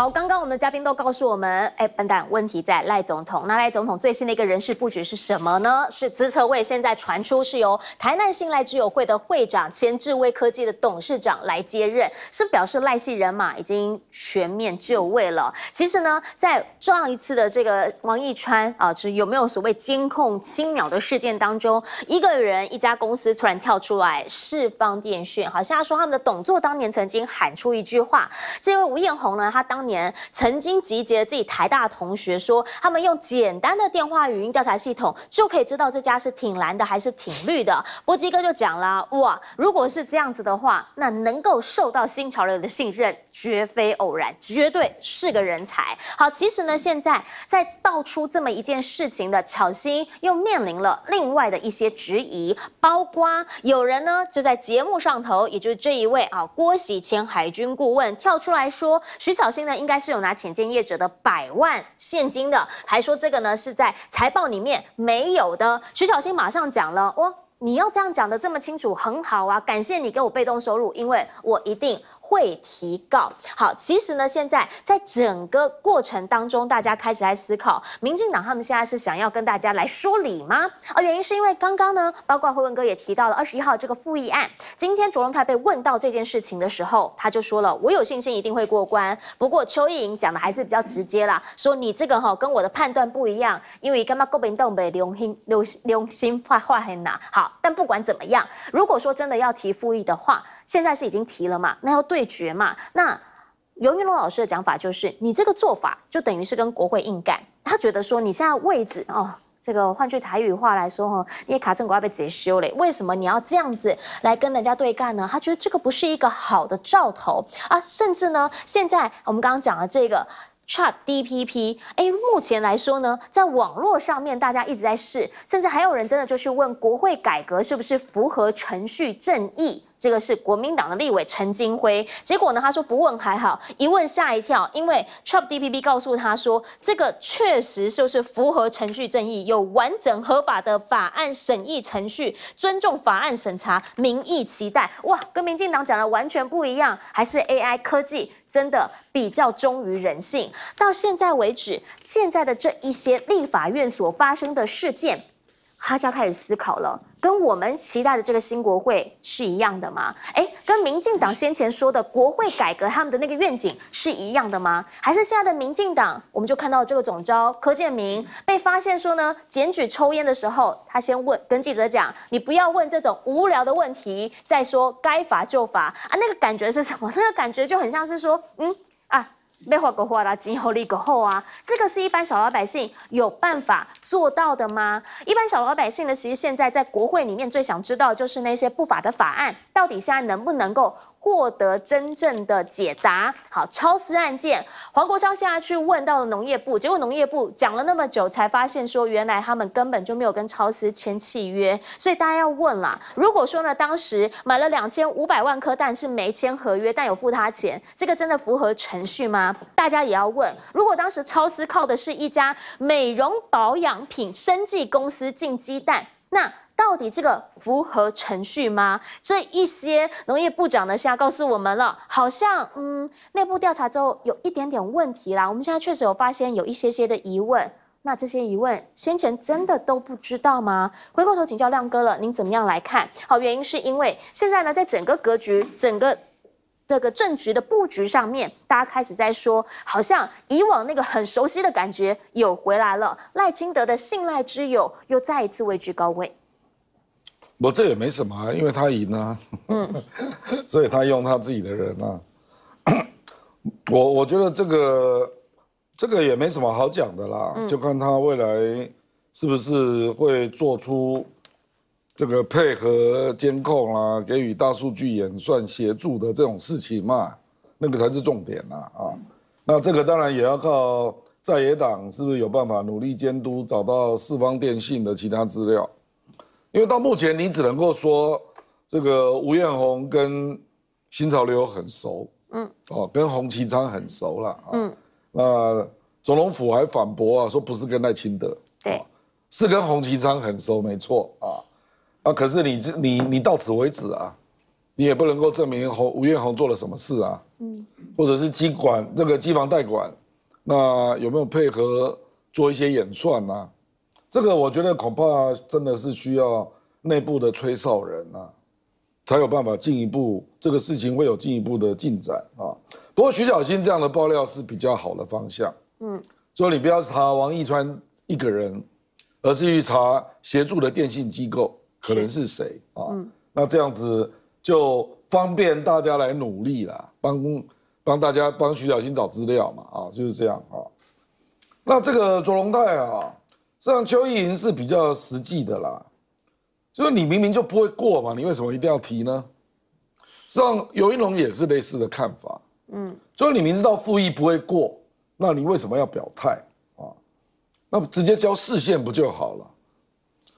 好，刚刚我们的嘉宾都告诉我们，哎，笨蛋，问题在赖总统。那赖总统最新的一个人事布局是什么呢？是资策会现在传出是由台南信赖智友会的会长、前智威科技的董事长来接任，是表示赖系人马已经全面就位了。其实呢，在上一次的这个王义川啊，就是有没有所谓监控青鸟的事件当中，一个人、一家公司突然跳出来，释放电讯，好像他说他们的董座当年曾经喊出一句话，这位吴彦宏呢，他当年。年曾经集结自己台大同学说，他们用简单的电话语音调查系统就可以知道这家是挺蓝的还是挺绿的。波吉哥就讲了，哇，如果是这样子的话，那能够受到新潮流的信任，绝非偶然，绝对是个人才。好，其实呢，现在在道出这么一件事情的巧心，又面临了另外的一些质疑，包括有人呢就在节目上头，也就是这一位啊，郭喜谦海军顾问跳出来说，徐巧心呢。应该是有拿浅见建业者的百万现金的，还说这个呢是在财报里面没有的。徐小新马上讲了，哦，你要这样讲的这么清楚，很好啊，感谢你给我被动收入，因为我一定。会提告。好，其实呢，现在在整个过程当中，大家开始在思考，民进党他们现在是想要跟大家来说理吗？而原因是因为刚刚呢，包括辉文哥也提到了二十一号这个复议案。今天卓龙泰被问到这件事情的时候，他就说了：“我有信心一定会过关。”不过邱意莹讲的还是比较直接啦，说：“你这个哈跟我的判断不一样，因为干嘛勾兵动北，流心流行心坏很难。好，但不管怎么样，如果说真的要提复议的话，现在是已经提了嘛，那要对。对决嘛，那刘云龙老师的讲法就是，你这个做法就等于是跟国会硬干。他觉得说，你现在位置哦，这个换句台语话来说哈，你卡政国要被直接修嘞。为什么你要这样子来跟人家对干呢？他觉得这个不是一个好的兆头啊。甚至呢，现在我们刚刚讲了这个 Chat DPP，哎，目前来说呢，在网络上面大家一直在试，甚至还有人真的就去问，国会改革是不是符合程序正义？这个是国民党的立委陈金辉，结果呢，他说不问还好，一问吓一跳，因为 Trump DPP 告诉他说，这个确实就是符合程序正义，有完整合法的法案审议程序，尊重法案审查，民意期待。哇，跟民进党讲的完全不一样，还是 AI 科技真的比较忠于人性。到现在为止，现在的这一些立法院所发生的事件。他就要开始思考了，跟我们期待的这个新国会是一样的吗？哎，跟民进党先前说的国会改革他们的那个愿景是一样的吗？还是现在的民进党，我们就看到这个总招柯建明被发现说呢，检举抽烟的时候，他先问跟记者讲，你不要问这种无聊的问题，再说该罚就罚啊，那个感觉是什么？那个感觉就很像是说，嗯。被画勾画啦，今后一个号啊，这个是一般小老百姓有办法做到的吗？一般小老百姓呢，其实现在在国会里面最想知道，就是那些不法的法案，到底现在能不能够？获得真正的解答。好，超私案件，黄国昌现在去问到了农业部，结果农业部讲了那么久，才发现说原来他们根本就没有跟超私签契约。所以大家要问啦，如果说呢，当时买了两千五百万颗蛋是没签合约，但有付他钱，这个真的符合程序吗？大家也要问，如果当时超思靠的是一家美容保养品生技公司进鸡蛋，那？到底这个符合程序吗？这一些农业部长呢，现在告诉我们了，好像嗯，内部调查之后有一点点问题啦。我们现在确实有发现有一些些的疑问。那这些疑问先前真的都不知道吗？回过头请教亮哥了，您怎么样来看？好，原因是因为现在呢，在整个格局、整个这个政局的布局上面，大家开始在说，好像以往那个很熟悉的感觉有回来了。赖清德的信赖之友又再一次位居高位。我这也没什么啊，因为他赢啊，嗯，所以他用他自己的人啊。我我觉得这个这个也没什么好讲的啦，就看他未来是不是会做出这个配合监控啊，给予大数据演算协助的这种事情嘛，那个才是重点呐啊。那这个当然也要靠在野党是不是有办法努力监督，找到四方电信的其他资料。因为到目前，你只能够说这个吴彦宏跟新潮流很熟，嗯，哦，跟洪启昌很熟了，嗯，那总统府还反驳啊，说不是跟赖清德，对，是跟洪启昌很熟，没错啊，啊，可是你这你你到此为止啊，你也不能够证明洪吴彦宏做了什么事啊，嗯，或者是机管这个机房代管，那有没有配合做一些演算啊？这个我觉得恐怕真的是需要内部的吹哨人啊，才有办法进一步这个事情会有进一步的进展啊。不过徐小新这样的爆料是比较好的方向，嗯，所以你不要查王一川一个人，而是去查协助的电信机构可能是谁啊？那这样子就方便大家来努力啦，帮帮大家帮徐小新找资料嘛啊，就是这样啊。那这个左龙泰啊。上邱意莹是比较实际的啦，就是你明明就不会过嘛，你为什么一定要提呢？上尤一龙也是类似的看法，嗯，就是你明知道复议不会过，那你为什么要表态啊？那直接交市县不就好了？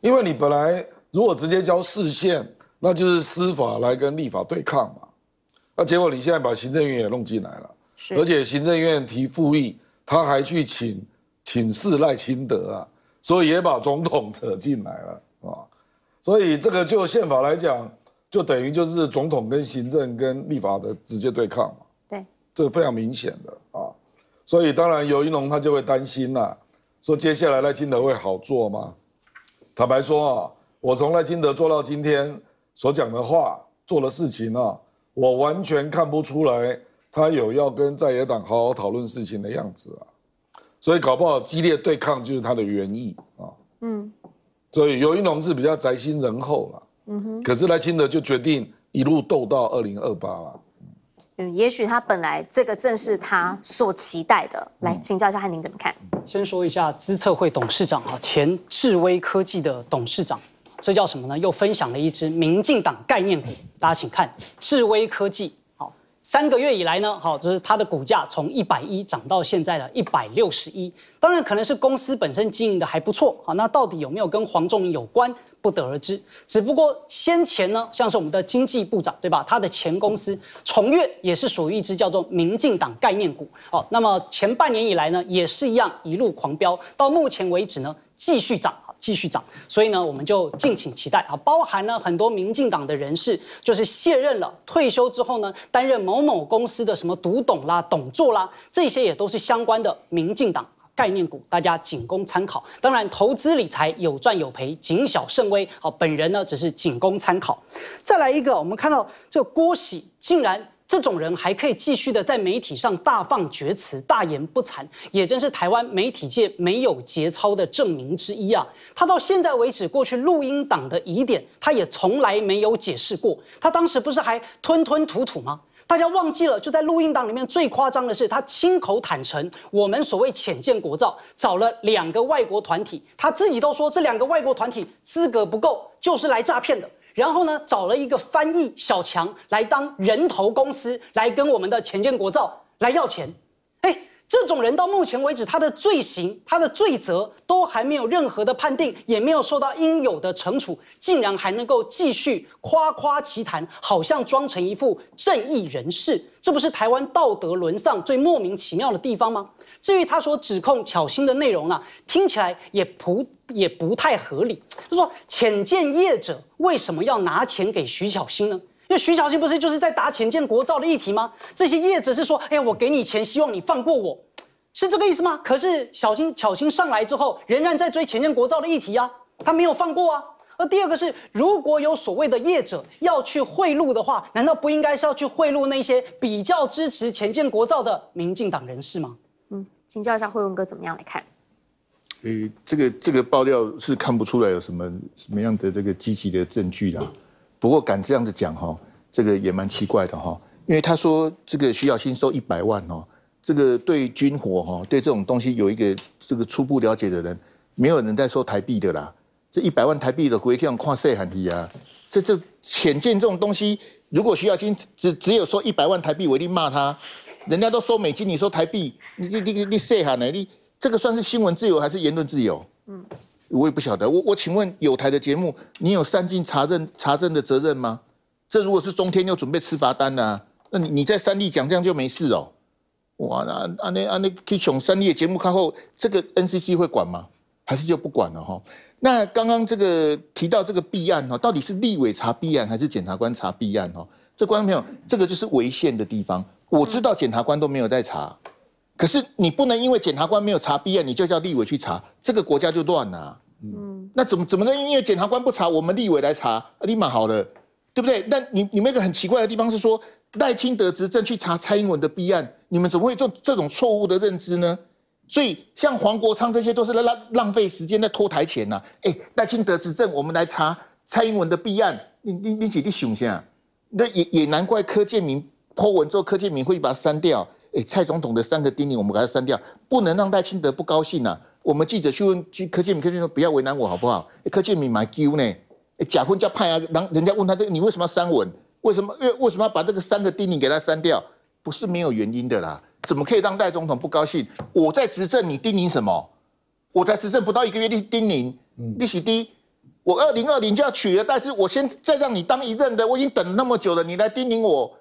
因为你本来如果直接交市县，那就是司法来跟立法对抗嘛，那结果你现在把行政院也弄进来了，而且行政院提复议，他还去请请示赖清德啊。所以也把总统扯进来了啊，所以这个就宪法来讲，就等于就是总统跟行政跟立法的直接对抗嘛。对，这个非常明显的啊，所以当然尤一龙他就会担心了，说接下来赖金德会好做吗？坦白说啊，我从赖金德做到今天所讲的话、做的事情啊，我完全看不出来他有要跟在野党好好讨论事情的样子啊。所以搞不好激烈对抗就是他的原意啊。嗯，所以尤云龙是比较宅心仁厚了。嗯哼。可是赖清德就决定一路斗到二零二八了。嗯，也许他本来这个正是他所期待的。来，请教一下汉宁怎么看？先说一下资策会董事长哈，前智威科技的董事长，这叫什么呢？又分享了一支民进党概念股，大家请看，智威科技。三个月以来呢，好，就是它的股价从一百一涨到现在的一百六十一，当然可能是公司本身经营的还不错，好，那到底有没有跟黄仲明有关，不得而知。只不过先前呢，像是我们的经济部长对吧，他的前公司崇越也是属于一支叫做民进党概念股，好，那么前半年以来呢，也是一样一路狂飙，到目前为止呢。继续涨啊，继续涨，所以呢，我们就敬请期待啊。包含了很多民进党的人士，就是卸任了、退休之后呢，担任某某公司的什么独董啦、董座啦，这些也都是相关的民进党概念股，大家仅供参考。当然，投资理财有赚有赔，谨小慎微。好，本人呢只是仅供参考。再来一个，我们看到这个郭喜竟然。这种人还可以继续的在媒体上大放厥词、大言不惭，也真是台湾媒体界没有节操的证明之一啊！他到现在为止，过去录音档的疑点，他也从来没有解释过。他当时不是还吞吞吐吐吗？大家忘记了，就在录音档里面最夸张的是，他亲口坦诚，我们所谓浅见国造找了两个外国团体，他自己都说这两个外国团体资格不够，就是来诈骗的。然后呢，找了一个翻译小强来当人头公司，来跟我们的钱建国照来要钱。这种人到目前为止，他的罪行、他的罪责都还没有任何的判定，也没有受到应有的惩处，竟然还能够继续夸夸其谈，好像装成一副正义人士，这不是台湾道德沦丧最莫名其妙的地方吗？至于他所指控巧心的内容呢，听起来也不也不太合理，就是说，浅见业者为什么要拿钱给徐巧心呢？因为徐小新不是就是在打浅见国造的议题吗？这些业者是说：“哎呀，我给你钱，希望你放过我，是这个意思吗？”可是小新巧心上来之后，仍然在追浅见国造的议题啊，他没有放过啊。而第二个是，如果有所谓的业者要去贿赂的话，难道不应该是要去贿赂那些比较支持前建国造的民进党人士吗？嗯，请教一下惠文哥怎么样来看？诶，这个这个爆料是看不出来有什么什么样的这个积极的证据的。不过敢这样子讲哈，这个也蛮奇怪的哈，因为他说这个徐小新收一百万哦，这个对军火哈，对这种东西有一个这个初步了解的人，没有人在收台币的啦，这一百万台币的国境跨涉含疑啊，这这浅见这种东西，如果徐小新只只有收一百万台币，我一定骂他，人家都收美金，你收台币，你你你你涉喊呢，你这个算是新闻自由还是言论自由？嗯。我也不晓得，我我请问有台的节目，你有三进查证查证的责任吗？这如果是中天要准备吃罚单呢，那你在三立讲这样就没事哦？哇，那那那啊那，高 n 三立的节目看后，这个 NCC 会管吗？还是就不管了哈？那刚刚这个提到这个弊案哈，到底是立委查弊案还是检察官查弊案哈？这观众朋友，这个就是违宪的地方。我知道检察官都没有在查，可是你不能因为检察官没有查弊案，你就叫立委去查，这个国家就乱了。嗯，那怎么怎么能因为检察官不查，我们立委来查立马好了，对不对？但你你们一个很奇怪的地方是说赖清德执政去查蔡英文的弊案，你们怎么会做这种错误的认知呢？所以像黄国昌这些都是浪浪费时间在拖台前呐。哎，赖清德执政，我们来查蔡英文的弊案，你你你写的兄先啊。那也也难怪柯建明泼完之后，柯建明会把它删掉。哎，蔡总统的三个叮咛，我们把它删掉，不能让赖清德不高兴呐。我们记者去问柯建明，柯建明说：“不要为难我好不好？”柯建明蛮 Q 呢，假婚假派啊，当人家问他这个，你为什么要删文？为什么？为什么要把这个三个叮咛给他删掉？不是没有原因的啦。怎么可以让赖总统不高兴？我在执政，你叮咛什么？我在执政不到一个月，你叮咛利息低，我二零二零就要取了。但是我先再让你当一任的，我已经等那么久了，你来叮咛我。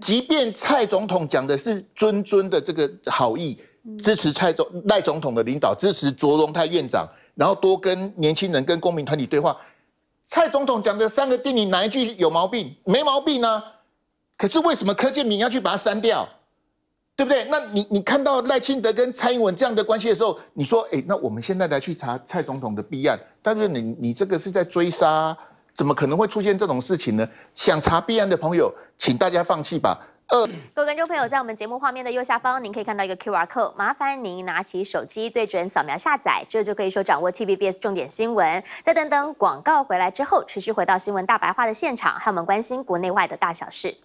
即便蔡总统讲的是尊尊的这个好意。支持蔡总赖总统的领导，支持卓荣泰院长，然后多跟年轻人、跟公民团体对话。蔡总统讲的三个定理哪一句有毛病？没毛病呢？可是为什么柯建明要去把它删掉？对不对？那你你看到赖清德跟蔡英文这样的关系的时候，你说，哎，那我们现在来去查蔡总统的弊案，但是你你这个是在追杀，怎么可能会出现这种事情呢？想查弊案的朋友，请大家放弃吧。各位观众朋友，在我们节目画面的右下方，您可以看到一个 Q R code，麻烦您拿起手机对准扫描下载，这就可以说掌握 T v B S 重点新闻。再等等广告回来之后，持续回到新闻大白话的现场，和我们关心国内外的大小事。